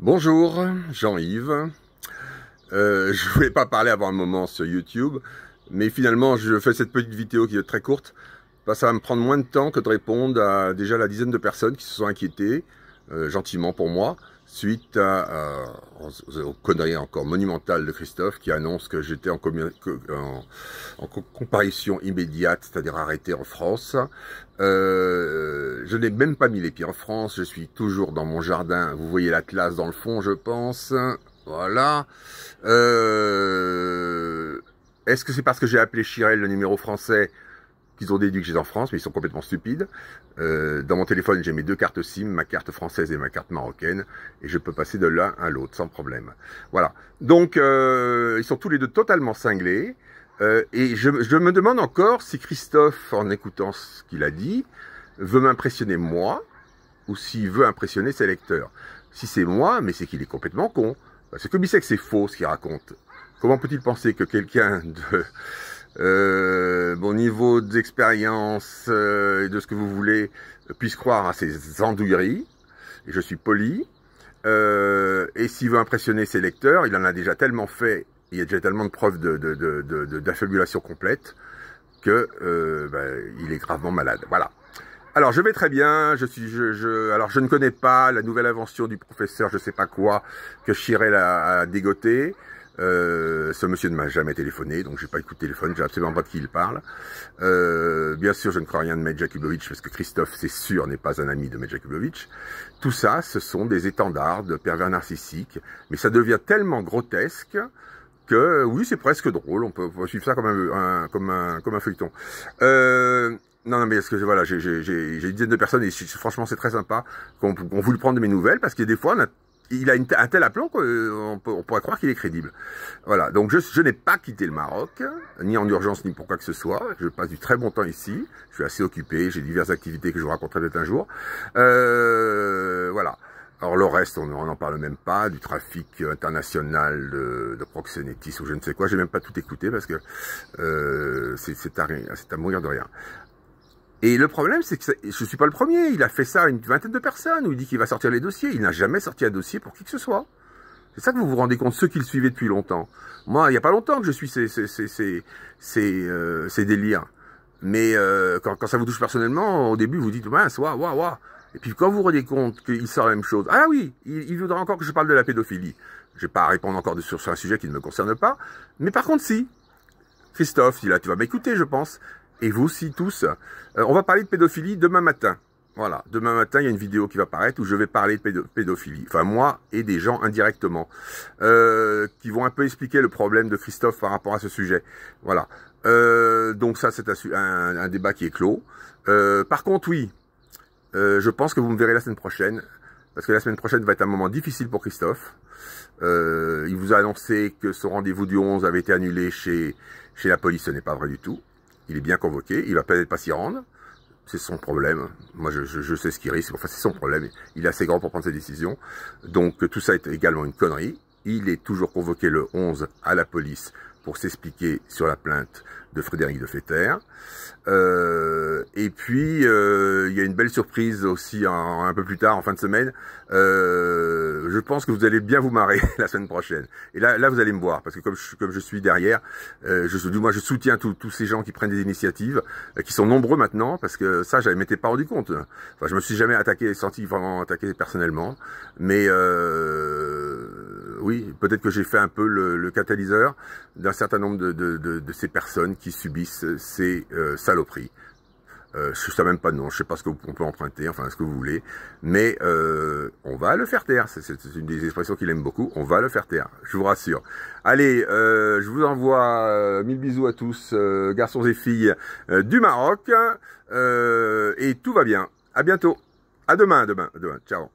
Bonjour, Jean-Yves. Je euh, je voulais pas parler avant un moment sur YouTube, mais finalement je fais cette petite vidéo qui est très courte. ça va me prendre moins de temps que de répondre à déjà la dizaine de personnes qui se sont inquiétées, euh, gentiment pour moi, suite à, à, aux encore Monumental de Christophe qui annonce que j'étais en, en, comparition immédiate, c'est-à-dire arrêté en France. Euh, je n'ai même pas mis les pieds en France, je suis toujours dans mon jardin, vous voyez l'Atlas dans le fond je pense, voilà. Euh, est-ce que c'est parce que j'ai appelé Chirel le numéro français qu'ils ont déduit que j'étais en France, mais ils sont complètement stupides. Euh, dans mon téléphone, j'ai mes deux cartes SIM, ma carte française et ma carte marocaine, et je peux passer de l'un à l'autre sans problème. Voilà. Donc, euh, ils sont tous les deux totalement cinglés. Euh, et je, me demande encore si Christophe, en écoutant ce qu'il a dit, veut m'impressionner moi, ou s'il veut impressionner ses lecteurs. Si c'est moi, mais c'est qu'il est complètement con. Parce que lui, c'est faux ce qu'il raconte. Comment peut-il penser que quelqu'un de niveau d'expérience euh, et de ce que vous voulez euh, puisse croire à ces andouilleries. Et je suis poli. Euh, et s'il veut impressionner ses lecteurs, il en a déjà tellement fait, il y a déjà tellement de preuves d'affabulation de, de, complète que ben, il est gravement malade. Voilà. Alors je vais très bien, je suis je, alors je ne connais pas la nouvelle invention du professeur je sais pas quoi que Chirel a, a dégoté. Euh, ce monsieur ne m'a jamais téléphoné, donc j'ai pas écouté le phone. j'ai absolument pas de qui il parle. Euh, bien sûr, je ne crois rien de Medjakubovic, parce que Christophe, c'est sûr, n'est pas un ami de Medjakubovic. Tout ça, ce sont des étendards de pervers narcissiques, mais ça devient tellement grotesque que, oui, c'est presque drôle, on peut, suivre ça comme un, comme un, comme un feuilleton. Euh, non, non, mais ce que voilà, j'ai une dizaine de personnes et franchement, c'est très sympa qu'on vous le prendre de mes nouvelles parce que des fois, on a il a un tel aplomb qu'on euh, pourrait croire qu'il est crédible. Voilà, donc je, n'ai pas quitté le Maroc, ni en urgence, ni pour quoi que ce soit. Je passe du très bon temps ici. Je suis assez occupé, j'ai diverses activités que je vous raconterai peut-être un jour. Euh, voilà. Alors le reste, on n'en parle même pas, du trafic international de, proxénétisme ou je ne sais quoi. J'ai même pas tout écouté parce que euh, c'est à, à mourir de rien. Et le problème, c'est que je suis pas le premier. Il a fait ça à une vingtaine de personnes où il dit qu'il va sortir les dossiers. Il n'a jamais sorti un dossier pour qui que ce soit. C'est ça que vous vous rendez compte, ceux qui le suivaient depuis longtemps. Moi, il n'y a pas longtemps que je suis ces, ces, euh, délires. Mais euh, quand, ça vous touche personnellement, au début, vous dites, mince, waouh, waouh, Et puis quand vous vous rendez compte qu'il sort la même chose, ah oui, il, voudra encore que je parle de la pédophilie. Je n'ai pas à répondre encore sur, un sujet qui ne me concerne pas. Mais par contre, si. Christophe, là, tu vas m'écouter, je pense et vous aussi tous. Euh, on va parler de pédophilie demain matin. Voilà, demain matin, il y a une vidéo qui va paraître où je vais parler de pédophilie. Enfin, moi et des gens indirectement, euh, qui vont un peu expliquer le problème de Christophe par rapport à ce sujet. Voilà. Euh, donc ça, c'est un, débat qui est clos. par contre, oui, je pense que vous me verrez la semaine prochaine, parce que la semaine prochaine va être un moment difficile pour Christophe. il vous a annoncé que son rendez-vous du 11 avait été annulé chez, chez la police, ce n'est pas vrai du tout il est bien convoqué, il va peut-être pas s'y rendre, c'est son problème. Moi, je, je sais ce qu'il risque. Enfin, c'est son problème. Il est assez grand pour prendre ses décisions. Donc, tout ça est également une connerie. Il est toujours convoqué le 11 à la police pour s'expliquer sur la plainte de Frédéric de Fetter. Euh, et puis, euh, il y a une belle surprise aussi un peu plus tard, en fin de semaine. Euh, je pense que vous allez bien vous marrer la semaine prochaine. Et là, là, vous allez me voir, parce que comme je, comme je suis derrière, je, moi, je soutiens tous ces gens qui prennent des initiatives, qui sont nombreux maintenant, parce que ça, je ne m'étais pas rendu compte. Enfin, je me suis jamais attaqué, senti vraiment attaqué personnellement. Mais oui, peut-être que j'ai fait un peu le, catalyseur d'un certain nombre de, ces personnes qui subissent ces euh, saloperies. Euh, je ne sais même pas non. je ne sais pas ce qu'on peut emprunter, enfin ce que vous voulez, mais euh, on va le faire taire. C'est une des expressions qu'il aime beaucoup. On va le faire taire, je vous rassure. Allez, je vous envoie mille bisous à tous, garçons et filles du Maroc, et tout va bien. À bientôt. À demain, demain, demain. Ciao.